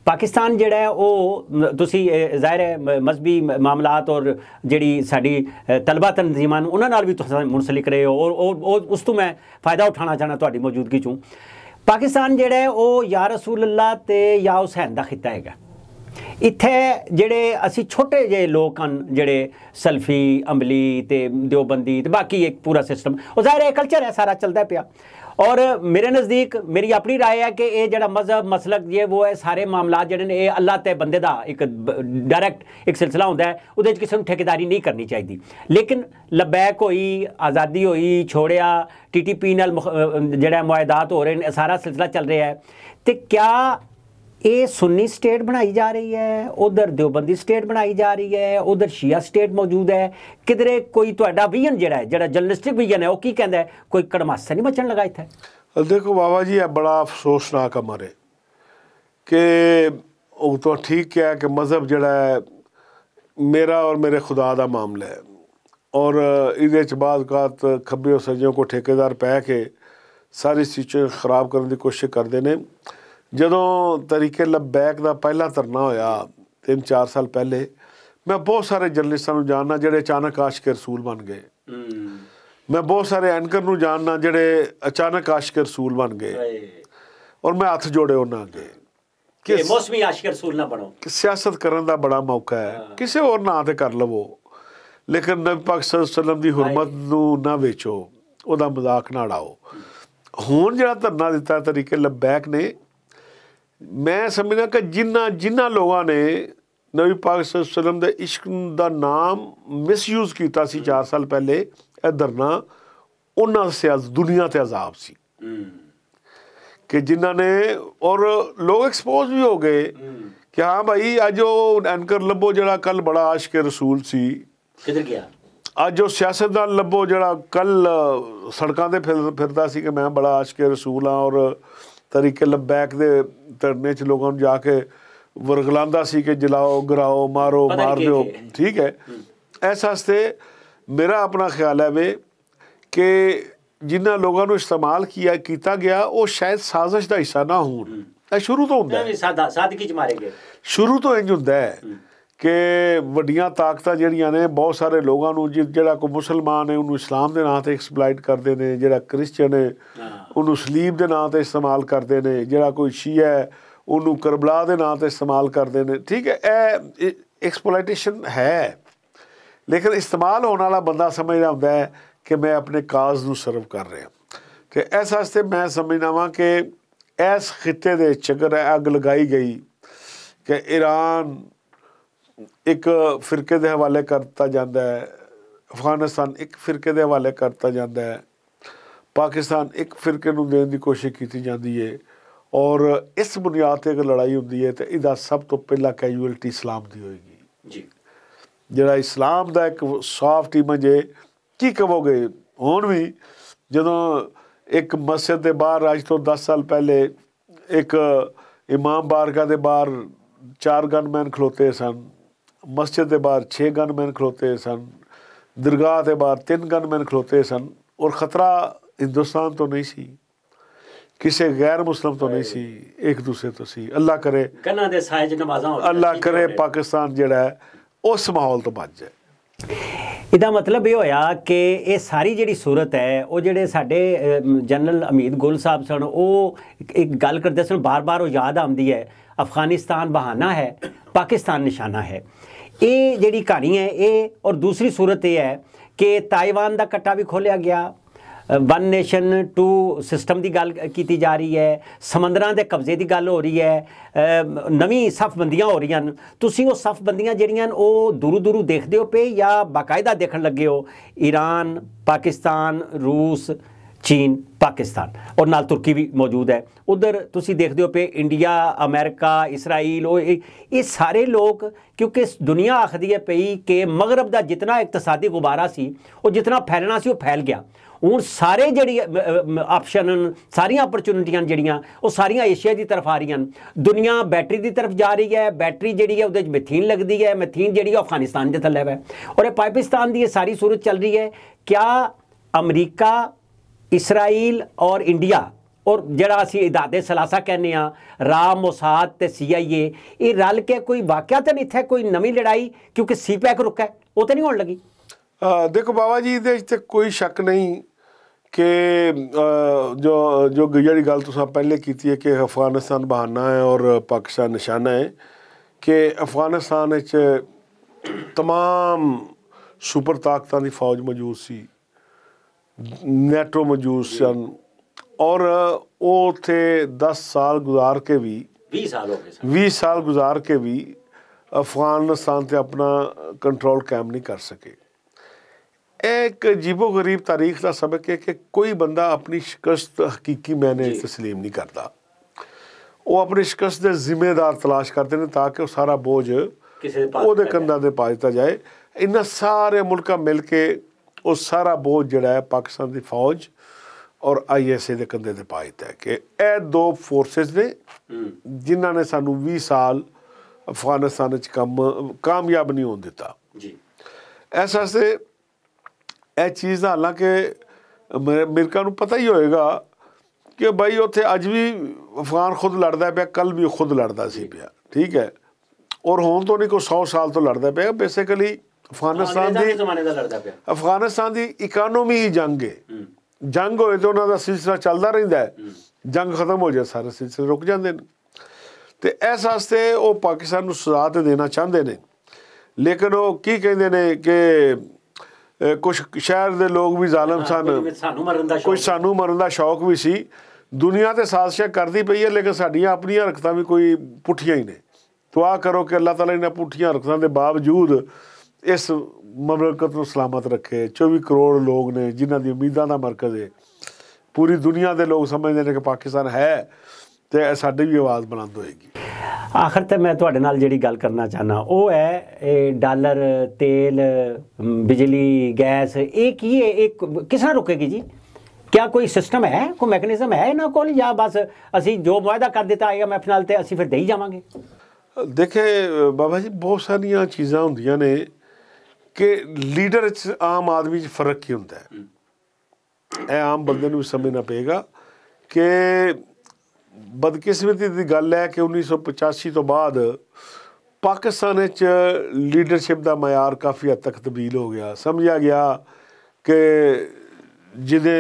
ਪਾਕਿਸਤਾਨ ਜਿਹੜਾ ਹੈ ਉਹ ਤੁਸੀਂ ਜ਼ਾਹਿਰ ਹੈ ਮਸਬੀ ਮਾਮਲਾਤ ਔਰ ਜਿਹੜੀ ਸਾਡੀ ਤਲਬਾ ਤਨਜ਼ੀਮਾਂ ਨੂੰ ਉਹਨਾਂ ਨਾਲ ਵੀ ਤੁਸੀਂ ਮੁਨਸਲਿਕ ਰਹੇ ਹੋ ਔਰ ਉਸ ਤੋਂ ਮੈਂ ਫਾਇਦਾ ਉਠਾਣਾ ਚਾਹਣਾ ਤੁਹਾਡੀ ਮੌਜੂਦਗੀ ਚੋਂ ਪਾਕਿਸਤਾਨ ਜਿਹੜਾ ਹੈ ਉਹ ਯਾ ਰਸੂਲ ਅੱਲਾ ਤੇ ਯਾ ਹੁਸੈਨ ਦਾ ਖਿੱਤਾ ਹੈਗਾ ਇੱਥੇ ਜਿਹੜੇ ਅਸੀਂ ਛੋਟੇ ਜਿਹੇ ਲੋਕ ਹਨ ਜਿਹੜੇ ਸਲਫੀ ਅੰਬਲੀ ਤੇ ਦਿਓਬੰਦੀ ਤੇ ਬਾਕੀ ਇੱਕ ਪੂਰਾ ਸਿਸਟਮ ਉਹ ਜ਼ਾਹਿਰ ਹੈ ਕਲਚਰ ਹੈ ਸਾਰਾ ਚੱਲਦਾ ਪਿਆ ਔਰ ਮੇਰੇ ਨਜ਼ਦੀਕ ਮੇਰੀ ਆਪਣੀ رائے ਹੈ ਕਿ ਇਹ ਜਿਹੜਾ ਮਜ਼ਹਬ ਮਸਲਕ ਇਹ ਉਹ ਹੈ ਸਾਰੇ ਮਾਮਲਾ ਜਿਹੜੇ ਨੇ ਇਹ ਅੱਲਾਹ ਤੇ ਬੰਦੇ ਦਾ ਇੱਕ ਡਾਇਰੈਕਟ ਇੱਕ ਸਿਲਸਿਲਾ ਹੁੰਦਾ ਹੈ ਉਹਦੇ ਵਿੱਚ ਕਿਸੇ ਨੂੰ ਠੇਕੇਦਾਰੀ ਨਹੀਂ ਕਰਨੀ ਚਾਹੀਦੀ ਲੇਕਿਨ ਲਬੈਕ ਹੋਈ ਆਜ਼ਾਦੀ ਹੋਈ ਛੋੜਿਆ ਟੀਟੀਪੀ ਨਾਲ ਜਿਹੜਾ ਮੁਆਇਦਾਤ ਹੋ ਰਹੇ ਨੇ ਸਾਰਾ ਸਿਲਸਿਲਾ ਚੱਲ ਰਿਹਾ ਹੈ ਤੇ ਕਿਆ ਇਹ ਸੁੰਨੀ ਸਟੇਟ ਬਣਾਈ ਜਾ ਰਹੀ ਹੈ ਉਧਰ ਦਿਉਬੰਦੀ ਸਟੇਟ ਬਣਾਈ ਜਾ ਰਹੀ ਹੈ ਉਧਰ ਸ਼ੀਆ ਸਟੇਟ ਮੌਜੂਦ ਹੈ ਕਿਧਰੇ ਕੋਈ ਤੁਹਾਡਾ ਵੀਜ਼ਨ ਜਿਹੜਾ ਹੈ ਜਿਹੜਾ ਜਰਨਲਿਸਟਿਕ ਵੀਜ਼ਨ ਹੈ ਉਹ ਕੀ ਕਹਿੰਦਾ ਕੋਈ ਕੜਮਾਸਾ ਨਹੀਂ ਬਚਣ ਲਗਾ ਇੱਥੇ ਦੇਖੋ ਬਾਬਾ ਜੀ ਇਹ ਬੜਾ ਅਫਸੋਸਨਾਕ ਅਮਰ ਹੈ ਕਿ ਉਹ ਤਾਂ ਠੀਕ ਹੈ ਕਿ ਮਜ਼ਹਬ ਜਿਹੜਾ ਹੈ ਮੇਰਾ ਔਰ ਮੇਰੇ ਖੁਦਾ ਦਾ ਮਾਮਲਾ ਹੈ ਔਰ ਇਹਦੇ ਚ ਬਾਦਕਾਤ ਕਾਤ ਖੱਬੇ ਸੱਜੇ ਕੋ ਠੇਕੇਦਾਰ ਪੈ ਕੇ ਸਾਰੀ ਸਿਚੁਏਸ਼ਨ ਖਰਾਬ ਕਰਨ ਦੀ ਕੋਸ਼ਿਸ਼ ਕਰਦੇ ਨੇ ਜਦੋਂ ਤਰੀਕੇ ਲਬੈਕ ਦਾ ਪਹਿਲਾ ਧਰਨਾ ਹੋਇਆ 3-4 ਸਾਲ ਪਹਿਲੇ ਮੈਂ ਬਹੁਤ ਸਾਰੇ ਜਰਨਲਿਸਟਾਂ ਨੂੰ ਜਾਣਨਾ ਜਿਹੜੇ ਅਚਾਨਕ ਆਸ਼ਕ ਰਸੂਲ ਬਣ ਗਏ ਮੈਂ ਬਹੁਤ ਸਾਰੇ ਐਂਕਰ ਨੂੰ ਜਾਣਨਾ ਜਿਹੜੇ ਅਚਾਨਕ ਆਸ਼ਕ ਰਸੂਲ ਬਣ ਗਏ ਔਰ ਮੈਂ ਹੱਥ ਜੋੜੇ ਉਹਨਾਂ ਅੱਗੇ ਕਿ ਮੌਸਮੀ ਆਸ਼ਕ ਰਸੂਲ ਨਾ ਬਣੋ ਕਿ ਸਿਆਸਤ ਕਰਨ ਦਾ ਬੜਾ ਮੌਕਾ ਹੈ ਕਿਸੇ ਹੋਰ ਨਾਂ ਤੇ ਕਰ ਲਵੋ ਲੇਕਿਨ ਨਬੀ ਪਾਕ ਸੱਲਮ ਦੀ ਹਰਮਤ ਨੂੰ ਨਾ ਵੇਚੋ ਉਹਦਾ ਮਜ਼ਾਕ ਨਾ ਉਡਾਓ ਹੁਣ ਜਿਹੜਾ ਧਰਨਾ ਦਿੱਤਾ ਤਰੀਕੇ ਲਬੈਕ ਨੇ ਮੈਂ ਸਮਝਦਾ ਕਿ ਜਿਨ੍ਹਾਂ ਜਿਨ੍ਹਾਂ ਲੋਕਾਂ ਨੇ ਨਬੀ ਪਾਕ ਸੱਲਮ ਦੇ ਇਸ਼ਕ ਦਾ ਨਾਮ ਮਿਸਯੂਜ਼ ਕੀਤਾ ਸੀ 4 ਸਾਲ ਪਹਿਲੇ ਇਹ ਨਾ ਉਹਨਾਂ ਸੇ ਦੁਨੀਆ ਤੇ ਅਜ਼ਾਬ ਸੀ ਕਿ ਜਿਨ੍ਹਾਂ ਨੇ ਔਰ ਲੋਕ ਐਕਸਪੋਜ਼ ਵੀ ਹੋ ਗਏ ਕਿ ਹਾਂ ਭਾਈ ਅੱਜ ਉਹ ਐਂਕਰ ਲੱਭੋ ਜਿਹੜਾ ਕੱਲ ਬੜਾ ਆਸ਼ਕ ਰਸੂਲ ਸੀ ਕਿੱਧਰ ਗਿਆ ਅੱਜ ਉਹ ਸਿਆਸਤਦਾਨ ਲੱਭੋ ਜਿਹੜਾ ਕੱਲ ਸੜਕਾਂ ਤੇ ਫਿਰਦਾ ਸੀ ਕਿ ਮੈਂ ਬੜਾ ਆਸ਼ਕ ਰਸੂਲ ਆ ਔਰ ਤਰੀਕੇ ਲਬੈਕ ਦੇ ਤਰਨੇ 'ਚ ਲੋਕਾਂ ਨੂੰ ਜਾ ਕੇ ਵਰਗਲਾਂਦਾ ਸੀ ਕਿ ਜਲਾਓ ਗਰਾਓ ਮਾਰੋ ਮਾਰ ਦਿਓ ਠੀਕ ਹੈ ਐਸ ਹਸਤੇ ਮੇਰਾ ਆਪਣਾ ਖਿਆਲ ਹੈ ਵੇ ਕਿ ਜਿਨ੍ਹਾਂ ਲੋਕਾਂ ਨੂੰ ਇਸਤੇਮਾਲ ਕੀਤਾ ਕੀਤਾ ਗਿਆ ਉਹ ਸ਼ਾਇਦ ਸਾਜ਼ਿਸ਼ ਦਾ ਹਿੱਸਾ ਨਾ ਹੋਣ ਇਹ ਸ਼ੁਰੂ ਤੋਂ ਹੁੰਦਾ ਹੈ ਨਹੀਂ ਸਾਦਾ ਸਾਦਗੀ ਚ ਮਾਰੇ ਗਏ ਸ਼ੁਰੂ ਤੋਂ ਇੰਜ ਹੁੰਦਾ ਹੈ ਕਿ ਵੱਡੀਆਂ ਤਾਕਤਾਂ ਜਿਹੜੀਆਂ ਨੇ ਬਹੁਤ ਸਾਰੇ ਲੋਕਾਂ ਨੂੰ ਜਿਹੜਾ ਕੋ ਮੁਸਲਮਾਨ ਹੈ ਉਹਨੂੰ ਇਸਲਾਮ ਦੇ ਨਾਂ ਤੇ ਐਕਸਪਲੋਇਟ ਕਰਦੇ ਨੇ ਜਿਹੜਾ ਕ੍ਰਿਸਚੀਅਨ ਹੈ ਉਹਨੂੰ ਸਲੀਬ ਦੇ ਨਾਂ ਤੇ ਇਸਤੇਮਾਲ ਕਰਦੇ ਨੇ ਜਿਹੜਾ ਕੋਈ ਸ਼ੀਆ ਹੈ ਉਹਨੂੰ ਕਰਬਲਾ ਦੇ ਨਾਂ ਤੇ ਇਸਤੇਮਾਲ ਕਰਦੇ ਨੇ ਠੀਕ ਹੈ ਇਹ ਐਕਸਪਲੋਇਟੇਸ਼ਨ ਹੈ ਲੇਕਿਨ ਇਸਤੇਮਾਲ ਹੋਣ ਵਾਲਾ ਬੰਦਾ ਸਮਝਦਾ ਹੁੰਦਾ ਹੈ ਕਿ ਮੈਂ ਆਪਣੇ ਕਾਜ਼ ਨੂੰ ਸਰਵ ਕਰ ਰਿਹਾ ਤੇ ਇਸ ਵਾਸਤੇ ਮੈਂ ਸਮਝਦਾ ਵਾਂ ਕਿ ਇਸ ਖਿੱਤੇ ਦੇ ਚੱਕਰ ਅੱਗ ਲਗਾਈ ਗਈ ਕਿ ਈਰਾਨ ਇੱਕ ਫਿਰਕੇ ਦੇ ਹਵਾਲੇ ਕਰਤਾ ਜਾਂਦਾ ਹੈ ਅਫਗਾਨਿਸਤਾਨ ਇੱਕ ਫਿਰਕੇ ਦੇ ਹਵਾਲੇ ਕਰਤਾ ਜਾਂਦਾ ਹੈ ਪਾਕਿਸਤਾਨ ਇੱਕ ਫਿਰਕੇ ਨੂੰ ਦੇਣ ਦੀ ਕੋਸ਼ਿਸ਼ ਕੀਤੀ ਜਾਂਦੀ ਹੈ ਔਰ ਇਸ ਬੁਨਿਆਦ ਤੇ ਅਗਰ ਲੜਾਈ ਹੁੰਦੀ ਹੈ ਤੇ ਇਹਦਾ ਸਭ ਤੋਂ ਪਹਿਲਾ ਕੈਜੂਅਲਟੀ ਇਸਲਾਮ ਦੀ ਹੋਏਗੀ ਜੀ ਜਿਹੜਾ ਇਸਲਾਮ ਦਾ ਇੱਕ ਸੌਫਟ ਇਮੇਜ ਹੈ ਕੀ ਕਹੋਗੇ ਹੁਣ ਵੀ ਜਦੋਂ ਇੱਕ ਮਸਜਿਦ ਦੇ ਬਾਹਰ ਰਾਜ ਤੋਂ 10 ਸਾਲ ਪਹਿਲੇ ਇੱਕ ਇਮਾਮ ਬਾਰਗਾ ਦੇ ਬਾਹਰ ਚਾਰ ਗਨਮੈਨ ਖਲੋਤੇ ਸਨ ਮਸਜਿਦ ਦੇ ਬਾਹਰ 6 ਗਨਮੈਨ ਖਲੋਤੇ ਸਨ ਦਰਗਾਹ ਦੇ ਬਾਹਰ 3 ਗਨਮੈਨ ਖਲੋਤੇ ਸਨ ਔਰ ਖਤਰਾ ਹਿੰਦੁਸਤਾਨ ਤੋਂ ਨਹੀਂ ਸੀ ਕਿਸੇ ਗੈਰ ਮੁਸਲਮ ਤੋਂ ਨਹੀਂ ਸੀ ਇੱਕ ਦੂਸਰੇ ਤੋਂ ਸੀ ਅੱਲਾ ਕਰੇ ਕੰਨਾਂ ਦੇ ਸਾਇਜ ਨਮਾਜ਼ਾਂ ਹੋ ਅੱਲਾ ਕਰੇ ਪਾਕਿਸਤਾਨ ਜਿਹੜਾ ਉਸ ਮਾਹੌਲ ਤੋਂ ਬਚ ਜਾਏ ਇਹਦਾ ਮਤਲਬ ਇਹ ਹੋਇਆ ਕਿ ਇਹ ਸਾਰੀ ਜਿਹੜੀ ਸੂਰਤ ਹੈ ਉਹ ਜਿਹੜੇ ਸਾਡੇ ਜਨਰਲ ਅਮੀਦ ਗੁਲ ਸਾਹਿਬ ਸਨ ਉਹ ਇੱਕ ਗੱਲ ਕਰਦੇ ਸਨ ਬਾਰ-ਬਾਰ ਉਹ ਯਾਦ ਆਉਂਦੀ ਹੈ ਅਫਗਾਨਿਸਤਾਨ ਬਹਾਨਾ ਹੈ ਪਾਕਿਸਤਾਨ ਨਿਸ਼ਾਨਾ ਹੈ ਇਹ ਜਿਹੜੀ ਕਹਾਣੀ ਹੈ ਇਹ ਔਰ ਦੂਸਰੀ ਸੂਰਤ ਇਹ ਹੈ ਕਿ ਤਾਈਵਾਨ ਦਾ ਕੱਟਾ ਵੀ ਖੋਲਿਆ ਗਿਆ ਵਨ ਨੇਸ਼ਨ ਟੂ ਸਿਸਟਮ ਦੀ ਗੱਲ ਕੀਤੀ ਜਾ ਰਹੀ ਹੈ ਸਮੁੰਦਰਾਂ ਦੇ ਕਬਜ਼ੇ ਦੀ ਗੱਲ ਹੋ ਰਹੀ ਹੈ ਨਵੀਂ ਸਫਬੰਦੀਆਂ ਹੋ ਰਹੀਆਂ ਤੁਸੀਂ ਉਹ ਸਫਬੰਦੀਆਂ ਜਿਹੜੀਆਂ ਉਹ ਦੂਰੂ ਦੂਰੂ ਦੇਖਦੇ ਹੋ ਪਏ ਜਾਂ ਬਾਕਾਇਦਾ ਦੇਖਣ ਲੱਗੇ ਹੋ ਈਰਾਨ ਪਾਕਿਸਤਾਨ ਰੂਸ ਚੀਨ ਪਾਕਿਸਤਾਨ ਔਰ ਨਾਲ ਤੁਰਕੀ ਵੀ ਮੌਜੂਦ ਹੈ ਉਧਰ ਤੁਸੀਂ ਦੇਖਦੇ ਹੋ ਪਏ ਇੰਡੀਆ ਅਮਰੀਕਾ ਇਸਰਾਈਲ ਉਹ ਇਹ ਸਾਰੇ ਲੋਕ ਕਿਉਂਕਿ ਦੁਨੀਆ ਆਖਦੀ ਹੈ ਪਈ ਕਿ ਮਗਰਬ ਦਾ ਜਿੰਨਾ ਇਕਤਸਾਦੀ ਗੁਬਾਰਾ ਸੀ ਉਹ ਜਿੰਨਾ ਫੈਲਣਾ ਸੀ ਉਹ ਫੈਲ ਗਿਆ ਹੁਣ ਸਾਰੇ ਜਿਹੜੀ ਆਪਸ਼ਨ ਸਾਰੀਆਂ ਓਪਰਚੁਨਿਟੀਆਂ ਜਿਹੜੀਆਂ ਉਹ ਸਾਰੀਆਂ ਏਸ਼ੀਆ ਦੀ ਤਰਫ ਆ ਰਹੀਆਂ ਦੁਨੀਆ ਬੈਟਰੀ ਦੀ ਤਰਫ ਜਾ ਰਹੀ ਹੈ ਬੈਟਰੀ ਜਿਹੜੀ ਹੈ ਉਹਦੇ ਵਿੱਚ ਮਿਥੀਨ ਲੱਗਦੀ ਹੈ ਮਿਥੀਨ ਜਿਹੜੀ ਅਫਗਾਨਿਸਤਾਨ ਦੇ ਥੱਲੇ ਹੈ ਔਰ ਇਹ ਪਾਕਿਸਤਾਨ ਦੀ ਇਹ ਸਾਰੀ ਸੂਰਤ ਚੱਲ ਰਹੀ ਹੈ ਕਿਆ ਅਮਰੀਕਾ ਇਸਰਾਈਲ ਔਰ ਇੰਡੀਆ ਔਰ ਜਿਹੜਾ ਅਸੀਂ ਇਦਾਦੇ ਸਲਾਸਾ ਕਹਿੰਨੇ ਆ ਰਾ ਮੋਸਾਦ ਤੇ ਸੀਆਈਏ ਇਹ ਰਲ ਕੇ ਕੋਈ ਵਾਕਿਆ ਤਾਂ ਨਹੀਂ ਇੱਥੇ ਕੋਈ ਨਵੀਂ ਲੜਾਈ ਕਿਉਂਕਿ ਸੀਪੈਕ ਰੁਕਾ ਉਹ ਤਾਂ ਨਹੀਂ ਹੋਣ ਲੱਗੀ ਦੇਖੋ ਬਾਬਾ ਜੀ ਇਹਦੇ ਵਿੱਚ ਤੇ ਕੋਈ ਸ਼ੱਕ ਨਹੀਂ ਕਿ ਜੋ ਜੋ ਜਿਹੜੀ ਗੱਲ ਤੁਸੀਂ ਪਹਿਲੇ ਕੀਤੀ ਹੈ ਕਿ ਅਫਗਾਨਿਸਤਾਨ ਬਹਾਨਾ ਹੈ ਔਰ ਪਾਕਿਸਤਾਨ ਨਿਸ਼ਾਨਾ ਹੈ ਕਿ ਅਫਗਾਨਿਸਤਾਨ ਵਿੱਚ ਤਮਾਮ ਸੁਪਰ ਤਾਕਤਾਂ ਦੀ ਫੌਜ ਮੌਜੂਦ ਸੀ ਨੈਟਰੋ ਮਜੂਸ ਸਨ ਔਰ ਉਹ ਉਥੇ 10 ਸਾਲ ਗੁਜ਼ਾਰ ਕੇ ਵੀ 20 ਸਾਲ ਹੋ ਗਏ 20 ਸਾਲ ਗੁਜ਼ਾਰ ਕੇ ਵੀ ਅਫਗਾਨਿਸਤਾਨ ਤੇ ਆਪਣਾ ਕੰਟਰੋਲ ਕਾਇਮ ਨਹੀਂ ਕਰ ਸਕੇ ਇੱਕ ਜੀਬੋ ਗਰੀਬ ਤਾਰੀਖ ਦਾ ਸਬਕ ਹੈ ਕਿ ਕੋਈ ਬੰਦਾ ਆਪਣੀ ਸ਼ਿਕਸਤ ਹਕੀਕੀ ਮੈਨੇ تسلیم ਨਹੀਂ ਕਰਦਾ ਉਹ ਆਪਣੀ ਸ਼ਿਕਸਤ ਦੇ ਜ਼ਿੰਮੇਦਾਰ ਤਲਾਸ਼ ਕਰਦੇ ਨੇ ਤਾਂ ਕਿ ਉਹ ਸਾਰਾ ਬੋਝ ਕਿਸੇ ਦੇ ਉਹਦੇ ਕੰਧਾਂ ਤੇ ਪਾ ਦਿੱਤਾ ਜਾਏ ਇਹਨਾਂ ਸਾਰੇ ਮੁਲਕਾਂ ਮਿਲ ਕੇ ਉਹ ਸਾਰਾ ਬੋਝ ਜਿਹੜਾ ਹੈ ਪਾਕਿਸਤਾਨ ਦੀ ਫੌਜ ਔਰ ਆਈਐਸਏ ਦੇ ਕੰਦੇ ਤੇ ਪਾਇਤ ਹੈ ਕਿ ਇਹ ਦੋ ਫੋਰਸਸ ਨੇ ਜਿਨ੍ਹਾਂ ਨੇ ਸਾਨੂੰ 20 ਸਾਲ ਅਫਗਾਨਿਸਤਾਨ ਵਿੱਚ ਕੰਮ ਕਾਮਯਾਬ ਨਹੀਂ ਹੋਣ ਦਿੱਤਾ ਜੀ ਇਸ ਵਾਸਤੇ ਇਹ ਚੀਜ਼ ਦਾ ਹਾਲਾਂਕਿ ਅਮਰੀਕਾ ਨੂੰ ਪਤਾ ਹੀ ਹੋਏਗਾ ਕਿ ਭਾਈ ਉੱਥੇ ਅੱਜ ਵੀ ਅਫਗਾਨ ਖੁਦ ਲੜਦਾ ਪਿਆ ਕੱਲ ਵੀ ਖੁਦ ਲੜਦਾ ਸੀ ਪਿਆ ਠੀਕ ਹੈ ਔਰ ਹੁਣ ਤੋਂ ਨਹੀਂ ਕੋਈ 100 ਸਾਲ ਤੋਂ ਲੜਦਾ ਪਿਆ ਬੇਸਿਕਲੀ ਅਫਗਾਨਿਸਤਾਨ ਦੀ ਜ਼ਮਾਨੇ ਦਾ ਲੜਦਾ ਪਿਆ ਅਫਗਾਨਿਸਤਾਨ ਦੀ ਇਕਨੋਮੀ ਹੀ ਜੰਗ ਹੈ ਜੰਗ ਹੋਏ ਤਾਂ ਉਹਨਾਂ ਦਾ ਸਿਲਸਿਲਾ ਚੱਲਦਾ ਰਹਿੰਦਾ ਹੈ ਜੰਗ ਖਤਮ ਹੋ ਜਾ ਸਾਰੇ ਸਿਲਸਿਲੇ ਰੁਕ ਜਾਂਦੇ ਨੇ ਤੇ ਇਸ ਵਾਸਤੇ ਉਹ ਪਾਕਿਸਤਾਨ ਨੂੰ ਸਜ਼ਾ ਤੇ ਦੇਣਾ ਚਾਹੁੰਦੇ ਨੇ ਲੇਕਿਨ ਉਹ ਕੀ ਕਹਿੰਦੇ ਨੇ ਕਿ ਕੁਝ ਸ਼ਹਿਰ ਦੇ ਲੋਕ ਵੀ ਜ਼ਾਲਮ ਸਨ ਸਾਨੂੰ ਮਰਨ ਦਾ ਕੋਈ ਸਾਨੂੰ ਮਰਨ ਦਾ ਸ਼ੌਕ ਵੀ ਸੀ ਦੁਨੀਆ ਤੇ ਸਾਜ਼ਿਸ਼ਾਂ ਕਰਦੀ ਪਈ ਹੈ ਲੇਕਿਨ ਸਾਡੀਆਂ ਆਪਣੀਆਂ ਹਰਕਤਾਂ ਵੀ ਕੋਈ ਪੁੱਠੀਆਂ ਹੀ ਨੇ ਤਵਾ ਕਰੋ ਕਿ ਅੱਲਾਹ ਤਾਲਾ ਇਹਨਾਂ ਪੁੱਠੀਆਂ ਹਰਕਤਾਂ ਦੇ ਬਾਵਜੂਦ ਇਸ ਮਮਲਕਤ ਨੂੰ ਸਲਾਮਤ ਰੱਖੇ 24 ਕਰੋੜ ਲੋਕ ਨੇ ਜਿਨ੍ਹਾਂ ਦੀ ਉਮੀਦਾਂ ਦਾ ਮਰਕਜ਼ ਹੈ ਪੂਰੀ ਦੁਨੀਆ ਦੇ ਲੋਕ ਸਮਝਦੇ ਨੇ ਕਿ ਪਾਕਿਸਤਾਨ ਹੈ ਤੇ ਸਾਡੀ ਵੀ ਆਵਾਜ਼ ਬੁਲੰਦ ਹੋਏਗੀ ਆਖਰ ਤੇ ਮੈਂ ਤੁਹਾਡੇ ਨਾਲ ਜਿਹੜੀ ਗੱਲ ਕਰਨਾ ਚਾਹਨਾ ਉਹ ਹੈ ਇਹ ਡਾਲਰ ਤੇਲ ਬਿਜਲੀ ਗੈਸ ਇਹ ਕੀ ਹੈ ਇੱਕ ਕਿਸ ਨਾਲ ਰੁਕੇਗੀ ਜੀ ਕਿਆ ਕੋਈ ਸਿਸਟਮ ਹੈ ਕੋਈ ਮੈਕੈਨਿਜ਼ਮ ਹੈ ਨਾ ਕੋਲ ਜਾਂ ਬਸ ਅਸੀਂ ਜੋ ਵਾਅਦਾ ਕਰ ਦਿੱਤਾ ਆਏਗਾ ਮੈਂ फिलहाल तो असी फिर दे ही जावे देखे बाबा जी बहुत सारिया चीज़ा होंगे ਕਿ ਲੀਡਰ 'ਚ ਆਮ ਆਦਮੀ 'ਚ ਫਰਕ ਕੀ ਹੁੰਦਾ ਹੈ ਇਹ ਆਮ ਬੰਦੇ ਨੂੰ ਸਮਝਣਾ ਪਏਗਾ ਕਿ ਬਦਕਿਸਮਤੀ ਦੀ ਗੱਲ ਹੈ ਕਿ 1985 ਤੋਂ ਬਾਅਦ ਪਾਕਿਸਤਾਨ ਵਿੱਚ ਲੀਡਰਸ਼ਿਪ ਦਾ ਮਿਆਰ ਕਾਫੀ ਹੱਦ ਤੱਕ ਤਬਦੀਲ ਹੋ ਗਿਆ ਸਮਝਿਆ ਗਿਆ ਕਿ ਜਿਹਦੇ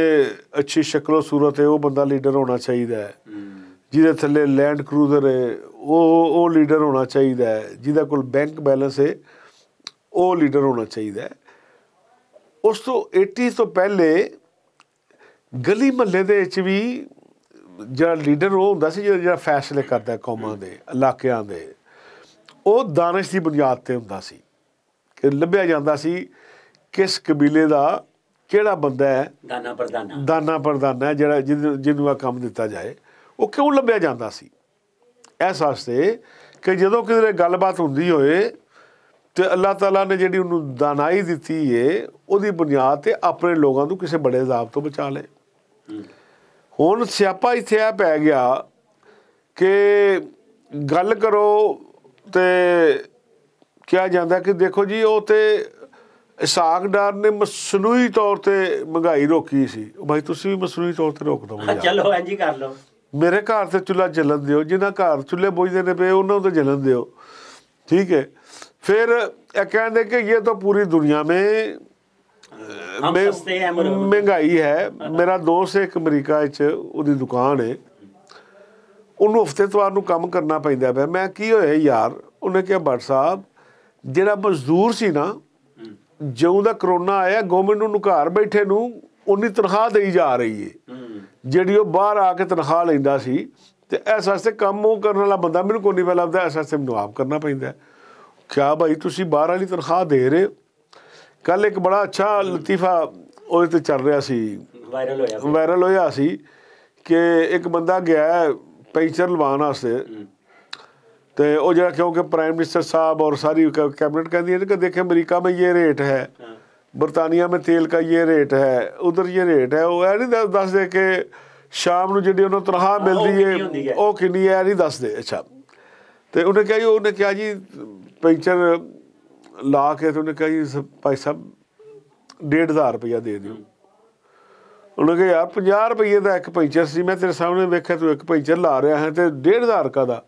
ਅੱਛੀ ਸ਼ਕਲੋ ਸੂਰਤ ਹੈ ਉਹ ਬੰਦਾ ਲੀਡਰ ਹੋਣਾ ਚਾਹੀਦਾ ਹੈ ਜਿਹਦੇ ਥੱਲੇ ਲੈਂਡ ਕਰੂਜ਼ਰ ਹੈ ਉਹ ਉਹ ਲੀਡਰ ਹੋਣਾ ਚਾਹੀਦਾ ਹੈ ਜਿਹਦਾ ਕੋਲ ਬੈਂਕ ਬੈਲੈਂਸ ਹੈ ਉਹ ਲੀਡਰ ਹੋਣਾ ਚਾਹੀਦਾ ਉਸ ਤੋਂ 80 ਤੋਂ ਪਹਿਲੇ ਗਲੀ ਮੱਲੇ ਦੇ ਵਿੱਚ ਵੀ ਜਿਹੜਾ ਲੀਡਰ ਉਹ ਹੁੰਦਾ ਸੀ ਜਿਹੜਾ ਫੈਸਲੇ ਕਰਦਾ ਕੌਮਾਂ ਦੇ ਇਲਾਕਿਆਂ ਦੇ ਉਹ ਦਾਨਿਸ਼ ਦੀ ਬੁਨਿਆਦ ਤੇ ਹੁੰਦਾ ਸੀ ਕਿ ਲੱਭਿਆ ਜਾਂਦਾ ਸੀ ਕਿਸ ਕਬੀਲੇ ਦਾ ਕਿਹੜਾ ਬੰਦਾ ਹੈ ਦਾਨਾ ਪ੍ਰਦਾਨਾ ਦਾਨਾ ਪ੍ਰਦਾਨਾ ਹੈ ਜਿਹੜਾ ਜਿਹਨੂੰ ਆ ਕੰਮ ਦਿੱਤਾ ਜਾਏ ਉਹ ਕਿਉਂ ਲੱਭਿਆ ਜਾਂਦਾ ਸੀ ਇਸ ਵਾਸਤੇ ਕਿ ਜਦੋਂ ਕਿਸੇ ਗੱਲਬਾਤ ਹੁੰਦੀ ਹੋਏ ਤੇ ਅੱਲਾਹ ਤਾਲਾ ਨੇ ਜਿਹੜੀ ਉਹਨੂੰ ਦਾਨਾਈ ਦਿੱਤੀ ਏ ਉਹਦੀ ਬੁਨਿਆਦ ਤੇ ਆਪਣੇ ਲੋਕਾਂ ਨੂੰ ਕਿਸੇ ਬੜੇ ਅਜ਼ਾਬ ਤੋਂ ਬਚਾ ਲੇ ਹੁਣ ਸਿਆਪਾ ਇੱਥੇ ਆ ਪੈ ਗਿਆ ਕਿ ਗੱਲ ਕਰੋ ਤੇ ਕਿਹਾ ਜਾਂਦਾ ਕਿ ਦੇਖੋ ਜੀ ਉਹ ਤੇ ਡਾਰ ਨੇ ਮਸਨੂਈ ਤੌਰ ਤੇ ਮਹਿੰਗਾਈ ਰੋਕੀ ਸੀ ਭਾਈ ਤੁਸੀਂ ਵੀ ਮਸਨੂਈ ਤੌਰ ਤੇ ਰੋਕ ਦਿਓ ਚਲੋ ਇੰਜ ਕਰ ਲਓ ਮੇਰੇ ਘਰ ਤੇ ਚੁੱਲਾ ਜਲਣ ਦਿਓ ਜਿਨ੍ਹਾਂ ਘਰ ਚੁੱਲ੍ਹੇ ਬੁਝਦੇ ਨੇ ਪਏ ਉਹਨਾਂ ਨੂੰ ਤਾਂ ਜਲਣ ਦਿਓ ਠੀਕ ਹੈ ਫਿਰ ਇਹ ਕਹਿੰਦੇ ਕਿ ਇਹ ਤਾਂ ਪੂਰੀ ਦੁਨੀਆ में ਮਹਿੰਗਾਈ ਹੈ ਮੇਰਾ ਦੋਸਤ ਇੱਕ ਅਮਰੀਕਾ ਵਿੱਚ ਉਹਦੀ ਦੁਕਾਨ ਹੈ ਉਹਨੂੰ ਹਫਤੇ ਤਵਾਰ ਨੂੰ ਕੰਮ ਕਰਨਾ ਪੈਂਦਾ ਪਿਆ ਮੈਂ ਕੀ ਹੋਇਆ ਯਾਰ ਉਹਨੇ ਕਿਹਾ ਭੱਟ ਸਾਹਿਬ ਜਿਹੜਾ ਮਜ਼ਦੂਰ ਸੀ ਨਾ ਜਿਉਂ ਦਾ ਕਰੋਨਾ ਆਇਆ ਗਵਰਨਮੈਂਟ ਨੂੰ ਘਰ ਬੈਠੇ ਨੂੰ ਉਨੀ ਤਨਖਾਹ ਦੇਈ ਜਾ ਰਹੀ ਹੈ ਜਿਹੜੀ ਉਹ ਬਾਹਰ ਆ ਕੇ ਤਨਖਾਹ ਲੈਂਦਾ ਸੀ ਤੇ ਐਸਾ ਵਾਸਤੇ ਕੰਮ ਉਹ ਕਰਨ ਵਾਲਾ ਬੰਦਾ ਮੈਨੂੰ ਕੋਈ ਨਹੀਂ ਲੱਭਦਾ ਐਸਾ ਇਸ ਵਾਸਤੇ ਕਰਨਾ ਪੈਂਦਾ ਹੈ ਕਿਹਾ ਭਾਈ ਤੁਸੀਂ ਬਾਹਰ ਵਾਲੀ ਤਨਖਾਹ ਦੇ ਰਹੇ ਕੱਲ ਇੱਕ ਬੜਾ ਅੱਛਾ ਲਤੀਫਾ ਉਹਦੇ ਤੇ ਚੱਲ ਰਿਹਾ ਸੀ ਵਾਇਰਲ ਹੋਇਆ ਵਾਇਰਲ ਹੋਇਆ ਸੀ ਕਿ ਇੱਕ ਬੰਦਾ ਗਿਆ ਪੈਂਚਰ ਲਵਾਉਣ ਵਾਸਤੇ ਤੇ ਉਹ ਜਿਹੜਾ ਕਿਉਂਕਿ ਪ੍ਰਾਈਮ ਮਿਨਿਸਟਰ ਸਾਹਿਬ ਔਰ ਸਾਰੀ ਕੈਬਨਿਟ ਕਹਿੰਦੀ ਹੈ ਕਿ ਦੇਖੇ ਅਮਰੀਕਾ ਮੇਂ ਇਹ ਰੇਟ ਹੈ ਬਰਤਾਨੀਆ ਮੇਂ ਤੇਲ ਕਾ ਇਹ ਰੇਟ ਹੈ ਉਧਰ ਇਹ ਰੇਟ ਹੈ ਉਹ ਐ ਨਹੀਂ ਦੱਸਦੇ ਕਿ ਸ਼ਾਮ ਨੂੰ ਜਿਹੜੀ ਉਹਨਾਂ ਤਨਖਾਹ ਮਿਲਦੀ ਹੈ ਉਹ ਕਿੰਨੀ ਹੈ ਇਹ ਨਹੀਂ ਦੱਸਦੇ ਅੱਛਾ ਤੇ ਉਹਨੇ ਕਿਹਾ ਉਹਨੇ ਕਿਹਾ ਜੀ ਪੈਂਚਰ ਲਾ ਕੇ ਤੇ ਉਹਨੇ ਕਿਹਾ ਜੀ ਭਾਈ ਸਾਹਿਬ 1.5000 ਰੁਪਇਆ ਦੇ ਦਿਓ ਉਹਨੇ ਕਿਹਾ ਯਾਰ 50 ਰੁਪਏ ਦਾ ਇੱਕ ਪੈਂਚਰ ਸੀ ਮੈਂ ਤੇਰੇ ਸਾਹਮਣੇ ਵੇਖਿਆ ਤੂੰ ਇੱਕ ਪੈਂਚਰ ਲਾ ਰਿਹਾ ਹੈ ਤੇ 1.5000 ਕਾ ਦਾ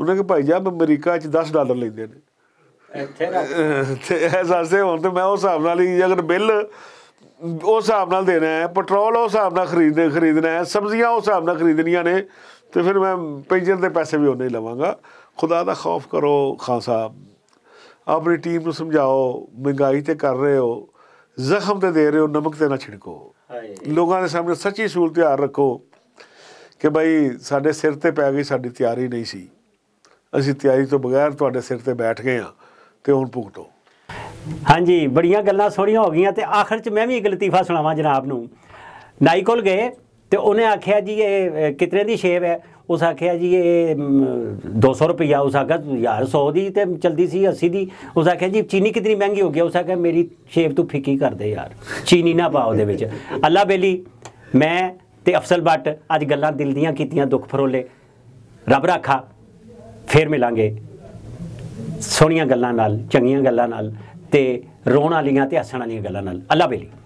ਉਹਨੇ ਕਿਹਾ ਭਾਈ ਜੀ ਅਮਰੀਕਾ 'ਚ 10 ਡਾਲਰ ਲੈਂਦੇ ਨੇ ਇੱਥੇ ਨਾ ਤੇ ਸੇ ਹੁਣ ਤੇ ਮੈਂ ਉਸ ਹਿਸਾਬ ਨਾਲ ਹੀ ਅਗਰ ਬਿੱਲ ਉਸ ਹਿਸਾਬ ਨਾਲ ਦੇਣਾ ਹੈ ਪੈਟਰੋਲ ਉਸ ਹਿਸਾਬ ਨਾਲ ਖਰੀਦਦੇ ਖਰੀਦਣਾ ਹੈ ਸਬਜ਼ੀਆਂ ਉਸ ਹਿਸਾਬ ਨਾਲ ਖਰੀਦਣੀਆਂ ਨੇ ਤੇ ਫਿਰ ਮੈਂ ਪੈਂਚਰ ਦੇ ਪੈਸੇ ਵੀ ਉਹਨੇ ਹੀ ਲਵਾਂਗਾ ਖੁਦਾ ਦਾ ਖੌਫ ਕਰੋ ਖਾਨ ਸਾਹਿਬ ਆਪਣੀ ਟੀਮ ਨੂੰ ਸਮਝਾਓ ਮਹਿੰਗਾਈ ਤੇ ਕਰ ਰਹੇ ਹੋ ਜ਼ਖਮ ਤੇ ਦੇ ਰਹੇ ਹੋ ਨਮਕ ਤੇ ਨਾ ਛਿੜਕੋ ਲੋਕਾਂ ਦੇ ਸਾਹਮਣੇ ਸੱਚੀ ਸੂਲ ਤਿਆਰ ਰੱਖੋ ਕਿ ਭਾਈ ਸਾਡੇ ਸਿਰ ਤੇ ਪੈ ਗਈ ਸਾਡੀ ਤਿਆਰੀ ਨਹੀਂ ਸੀ ਅਸੀਂ ਤਿਆਰੀ ਤੋਂ ਬਗੈਰ ਤੁਹਾਡੇ ਸਿਰ ਤੇ ਬੈਠ ਗਏ ਆ ਤੇ ਹੁਣ ਭੁਗਤੋ ਹਾਂਜੀ ਬੜੀਆਂ ਗੱਲਾਂ ਸੋਹਣੀਆਂ ਹੋ ਗਈਆਂ ਤੇ ਆਖਰ 'ਚ ਮੈਂ ਵੀ ਇੱਕ ਲਤੀਫਾ ਸੁਣਾਵਾਂ ਜਨਾਬ ਨੂੰ ਨਾਈ ਕੋਲ ਗਏ ਤੇ ਉਹਨੇ ਆਖਿਆ ਜੀ ਇਹ ਕਿਤਰੇ ਦੀ ਸ਼ੇਵ ਹੈ ਉਸ ਆਖਿਆ ਜੀ ਇਹ 200 ਰੁਪਇਆ ਉਸ ਆਖਿਆ ਯਾਰ 100 ਦੀ ਤੇ ਚਲਦੀ ਸੀ 80 ਦੀ ਉਸ ਆਖਿਆ ਜੀ ਚੀਨੀ ਕਿੰਨੀ ਮਹਿੰਗੀ ਹੋ ਗਈ ਉਸ ਆਖਿਆ ਮੇਰੀ ਸ਼ੇਪ ਤੂੰ ਫਿੱਕੀ ਕਰ ਦੇ ਯਾਰ ਚੀਨੀ ਨਾ ਪਾਓ ਦੇ ਵਿੱਚ ਅੱਲਾ ਬੇਲੀ ਮੈਂ ਤੇ ਅਫਸਲ ਬੱਟ ਅੱਜ ਗੱਲਾਂ ਦਿਲ ਦੀਆਂ ਕੀਤੀਆਂ ਦੁੱਖ ਫਰੋਲੇ ਰੱਬ ਰਾਖਾ ਫੇਰ ਮਿਲਾਂਗੇ ਸੋਹਣੀਆਂ ਗੱਲਾਂ ਨਾਲ ਚੰਗੀਆਂ ਗੱਲਾਂ ਨਾਲ ਤੇ ਰੋਣ ਵਾਲੀਆਂ ਤੇ ਹੱਸਣ ਵਾਲੀਆਂ ਗੱਲਾਂ ਨਾਲ ਅੱਲਾ ਬੇਲੀ